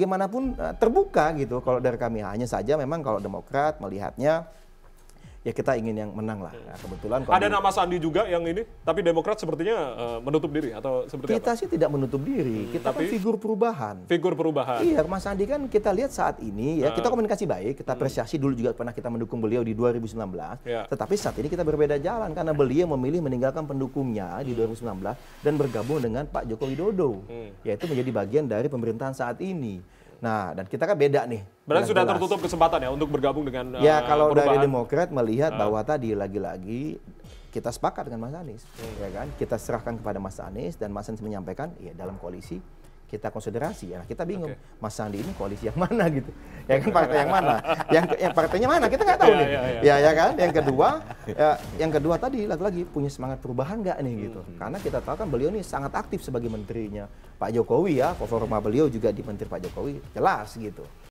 bagaimanapun eh, terbuka gitu kalau dari kami hanya saja memang kalau Demokrat melihatnya ya kita ingin yang menang lah. Nah, kebetulan kalau ada nama Sandi juga yang ini, tapi Demokrat sepertinya uh, menutup diri atau seperti kita apa? sih tidak menutup diri, hmm, kita kan tapi, kan figur perubahan. Figur perubahan. Iya, Mas Sandi kan kita lihat saat ini ya nah. kita komunikasi baik, kita hmm. apresiasi hmm. dulu juga pernah kita mendukung beliau di 2019. Ya. Tetapi saat ini kita berbeda jalan karena beliau memilih meninggalkan pendukungnya di 2019 hmm. dan bergabung dengan Pak Joko Widodo, hmm. yaitu menjadi bagian dari pemerintahan saat ini. Nah, dan kita kan beda nih. Berarti sudah jelas. tertutup kesempatan ya untuk bergabung dengan Ya, eh, kalau perubahan. dari Demokrat melihat uh. bahwa tadi lagi-lagi kita sepakat dengan Mas Anies, hmm. ya kan? Kita serahkan kepada Mas Anies dan Mas Anies menyampaikan, ya dalam koalisi kita konsiderasi. ya kita bingung okay. Mas Sandi ini koalisi yang mana gitu. Ya kan iya. partai yang mana? Yang yang partainya mana? Kita nggak tahu iya, nih. Ya, ya, ya. ya kan? Yang kedua, ya, yang kedua tadi lagi-lagi punya semangat perubahan nggak nih gitu. Hmm. Karena kita tahu kan beliau ini sangat aktif sebagai menterinya Pak Jokowi ya, performa beliau juga di menteri Pak Jokowi jelas gitu.